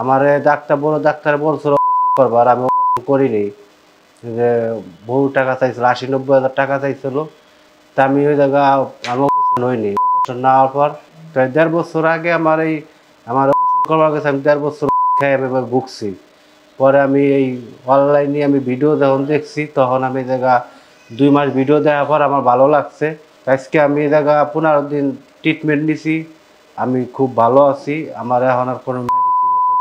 আমার ডাক্তার বড় ডাক্তার বলছিল করবো আর আমি করিনি যে বহু টাকা চাইছিল আশি নব্বই হাজার টাকা চাইছিল তা আমি ওই জায়গা আমি অপারেশন হইনি অপারেশন না হওয়ার পর তো দেড় বছর আগে আমার এই আমার অপারেশন করবার গেছে আমি দেড় বছর খেয়ে আমি এবার ভুগছি পরে আমি এই অনলাইনে আমি ভিডিও যখন দেখছি তখন আমি জায়গা দুই মাস ভিডিও দেওয়ার পর আমার ভালো লাগছে আজকে আমি জায়গা পনেরো দিন ট্রিটমেন্ট নিছি আমি খুব ভালো আছি আমার এখন আর কোনো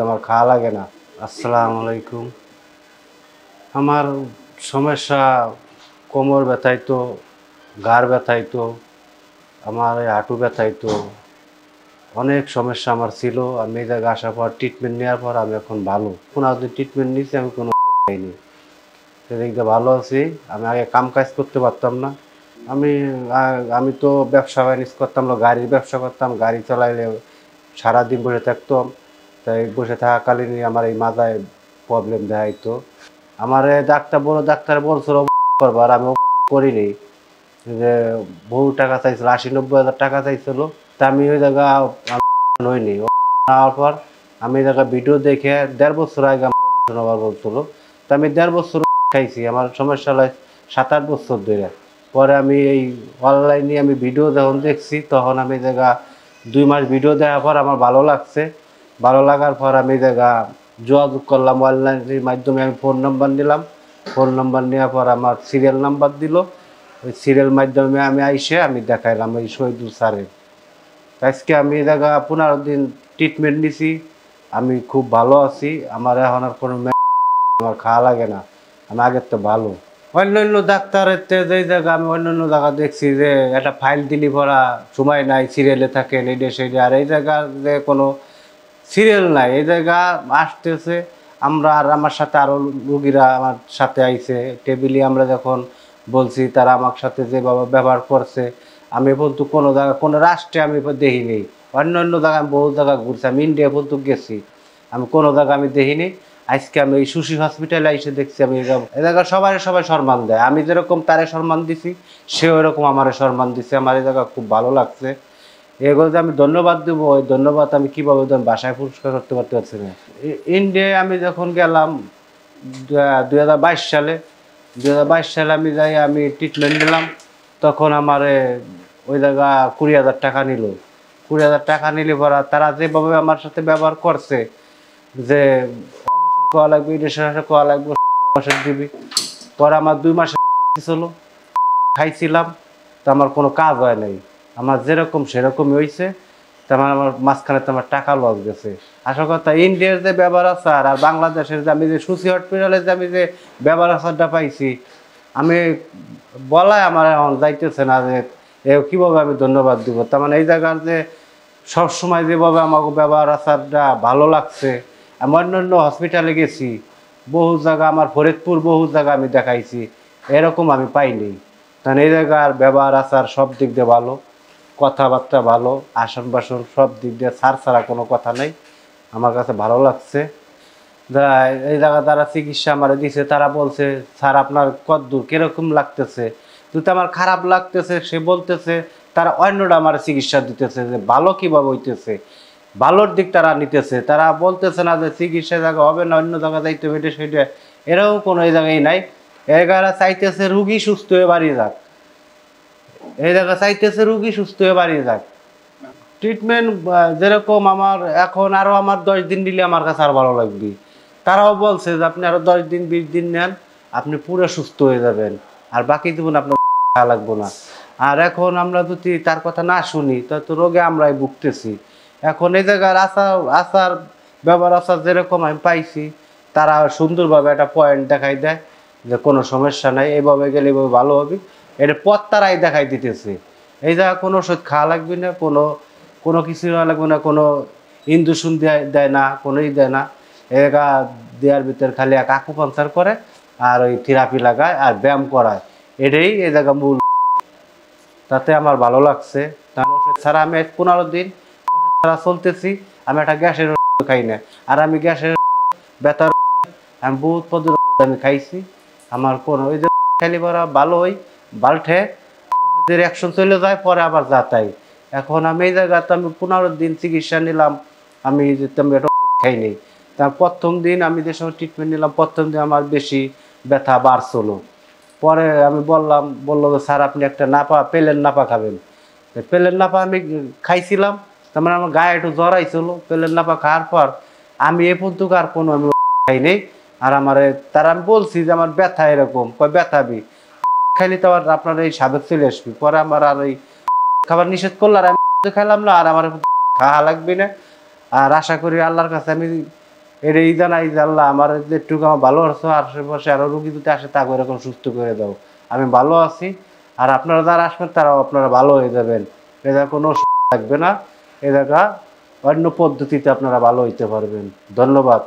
আমার খাওয়া লাগে না আসসালামু আলাইকুম আমার সমস্যা কোমর তো গার তো আমার হাঁটু তো অনেক সমস্যা আমার ছিল আমি এই জায়গায় আসার পর ট্রিটমেন্ট নেওয়ার পর আমি এখন ভালো কোনো আপনি ট্রিটমেন্ট নিয়েছি আমি কোনো পাইনি সেদিক ভালো আছি আমি আগে কাম কাজ করতে পারতাম না আমি আমি তো ব্যবসা বাণিজ্য করতাম গাড়ির ব্যবসা করতাম গাড়ি চালাইলে সারাদিন বসে থাকতাম তাই বসে থাকাকালীন আমার এই মাথায় প্রবলেম তো আমার ডাক্তার বড় ডাক্তার বলছিল করবার আমি করিনি যে বহু টাকা চাইছিল আশি নব্বই হাজার টাকা চাইছিল তা আমি ওই জায়গা হইনি হওয়ার পর আমি ওই জায়গা ভিডিও দেখে দেড় বছর আগে আমার বলছিল তা আমি দেড় বছর খাইছি আমার সমস্যা হলো সাত আট বছর ধরে পরে আমি এই অনলাইনে আমি ভিডিও যখন দেখছি তখন আমি জায়গা দুই মাস ভিডিও দেওয়ার পর আমার ভালো লাগছে ভালো লাগার পর আমি দেখা যোগাযোগ করলাম অনলাইনের মাধ্যমে আমি ফোন নাম্বার নিলাম ফোন নাম্বার নেওয়ার পর আমার সিরিয়াল নাম্বার দিল ওই সিরিয়াল মাধ্যমে আমি আইসে আমি দেখাইলাম ওই শহীদুল স্যারের আজকে আমি দেখা পনেরো দিন ট্রিটমেন্ট নিছি আমি খুব ভালো আছি আমার এখন আর কোনো আমার খাওয়া লাগে না আমি আগের তো ভালো অন্যান্য ডাক্তারের যে জায়গা আমি অন্যান্য জায়গা দেখছি যে একটা ফাইল দিলি ভরা সময় নাই সিরিয়ালে থাকেন এই দেশে আর এই জায়গা যে কোনো সিরিয়াল নাই এই জায়গা আসতেছে আমরা আর আমার সাথে আরও রুগীরা আমার সাথে আইছে টেবিলে আমরা যখন বলছি তারা আমার সাথে যেভাবে ব্যবহার করছে আমি বলতো কোনো জায়গা কোনো রাষ্ট্রে আমি দেখিনি অন্য অন্য জায়গায় আমি বহু জায়গায় ঘুরছি আমি ইন্ডিয়া বলতো গেছি আমি কোনো জায়গা আমি দেখিনি আজকে আমি এই সুশি হসপিটালে এসে দেখছি আমি এ জায়গা সবাই সবাই সম্মান দেয় আমি যেরকম তারে সম্মান দিছি সে ওরকম আমারে সম্মান দিছে আমার এই জায়গা খুব ভালো লাগছে এগুলো যে আমি ধন্যবাদ দেবো ওই ধন্যবাদ আমি কীভাবে বাসায় পুরস্কার করতে পারতে পারছি না ইন্ডিয়ায় আমি যখন গেলাম দু সালে দু সালে আমি যাই আমি ট্রিটমেন্ট নিলাম তখন আমার ওই জায়গা কুড়ি হাজার টাকা নিল কুড়ি হাজার টাকা নিলে পরা তারা যেভাবে আমার সাথে ব্যবহার করছে যে কোয়া লাগবে ইডেশন কোয়া লাগবে ওষুধ দিবি পরে আমার দুই মাসের ছিল খাইছিলাম তো আমার কোনো কাজ হয় নাই আমার যেরকম সেরকমই হয়েছে তোমার আমার মাঝখানে তোমার টাকা লস গেছে আসল কথা ইন্ডিয়ার যে ব্যবহার আচার আর বাংলাদেশের যে আমি যে সুসি হসপিটালে যে আমি যে ব্যবহার আচারটা পাইছি আমি বলাই আমার এখন যাইতেছে না যে কীভাবে আমি ধন্যবাদ দিব তার মানে এই জায়গার যে সবসময় যেভাবে আমাকে ব্যবহার আচারটা ভালো লাগছে আমি অন্যান্য হসপিটালে গেছি বহু জায়গা আমার ফরিদপুর বহু জায়গা আমি দেখাইছি এরকম আমি পাইনি তাহলে মানে এই জায়গার ব্যবহার আচার সব দিক দিয়ে ভালো কথাবার্তা ভালো আসন বাসন সব দিক দিয়ে সার ছাড়া কোনো কথা নেই আমার কাছে ভালো লাগছে এই জায়গা তারা চিকিৎসা আমার দিছে তারা বলছে স্যার আপনার কদ্দূর কীরকম লাগতেছে যদি আমার খারাপ লাগতেছে সে বলতেছে তারা অন্যটা আমার চিকিৎসা দিতেছে যে ভালো কীভাবে হইতেছে ভালোর দিক তারা নিতেছে তারা বলতেছে না যে চিকিৎসা জায়গা হবে না অন্য জায়গা যাইতে হবে এটা সেটা এরাও কোনো এই জায়গায় নাই এ চাইতেছে রুগী সুস্থ হয়ে বাড়িয়ে যাক এই জায়গা চাইতেছে রুগী সুস্থ হয়ে বাড়িয়ে যাক ট্রিটমেন্ট যেরকম আমার এখন আরও আমার দশ দিন দিলে আমার কাছে আর ভালো লাগবে তারাও বলছে যে আপনি আরও দশ দিন বিশ দিন নেন আপনি পুরো সুস্থ হয়ে যাবেন আর বাকি জীবন আপনার লাগবো না আর এখন আমরা যদি তার কথা না শুনি তা তো রোগে আমরাই ভুগতেছি এখন এই জায়গার আচার আচার ব্যবহার আচার যেরকম আমি পাইছি তারা সুন্দরভাবে একটা পয়েন্ট দেখাই দেয় যে কোনো সমস্যা নাই এভাবে গেলে এভাবে ভালো হবে এটা পত্তারাই দেখাই দিতেছে এই জায়গা কোনো ওষুধ খাওয়া লাগবে না কোনো কোনো কিছু লাগবে না কোনো ইন্দুষণ দেয় দেয় না কোনোই দেয় না এরা দেওয়ার ভিতরে খালি এক আকু পাঞ্চার করে আর ওই থেরাপি লাগায় আর ব্যায়াম করায় এটাই এ জায়গা মূল তাতে আমার ভালো লাগছে কারণ ওষুধ ছাড়া আমি পনেরো দিন ওষুধ ছাড়া চলতেছি আমি একটা গ্যাসের ওষুধ খাই না আর আমি গ্যাসের ব্যথার ওষুধ আমি বহুত পদ্ধতি আমি খাইছি আমার কোনো ওই যে খেলি খালি ভালো হয় বাল্টে ওষুধের চলে যায় পরে আবার যাতাই এখন আমি এই জায়গাতে আমি পনেরো দিন চিকিৎসা নিলাম আমি আমি খাইনি তার প্রথম দিন আমি যে সময় ট্রিটমেন্ট নিলাম প্রথম দিন আমার বেশি ব্যথা বাড়ছিল পরে আমি বললাম বললো যে স্যার আপনি একটা নাপা পেলেন নাপা খাবেন পেলের নাপা আমি খাইছিলাম তার মানে আমার গায়ে একটু জড়াইছিল পেলের নাপা খাওয়ার পর আমি এ পর্যন্ত আর কোনো আমি খাইনি আর আমার তারা আমি বলছি যে আমার ব্যথা এরকম ব্যথা বি খাইলে তো আবার আপনার এই সাবেক চলে আসবে পরে আমার আর ওই খাবার নিষেধ করলো আর আমি খাইলাম না আর আমার খাওয়া লাগবে না আর আশা করি আল্লাহর কাছে আমি এটা ইদা না ঈদ আল্লাহ আমার যেটুকু আমার ভালো আছো আশেপাশে আরও রুগী যদি আসে তাকে এরকম সুস্থ করে দাও আমি ভালো আছি আর আপনারা যারা আসবেন তারাও আপনারা ভালো হয়ে যাবেন এদের কোনো লাগবে না এদের অন্য পদ্ধতিতে আপনারা ভালো হইতে পারবেন ধন্যবাদ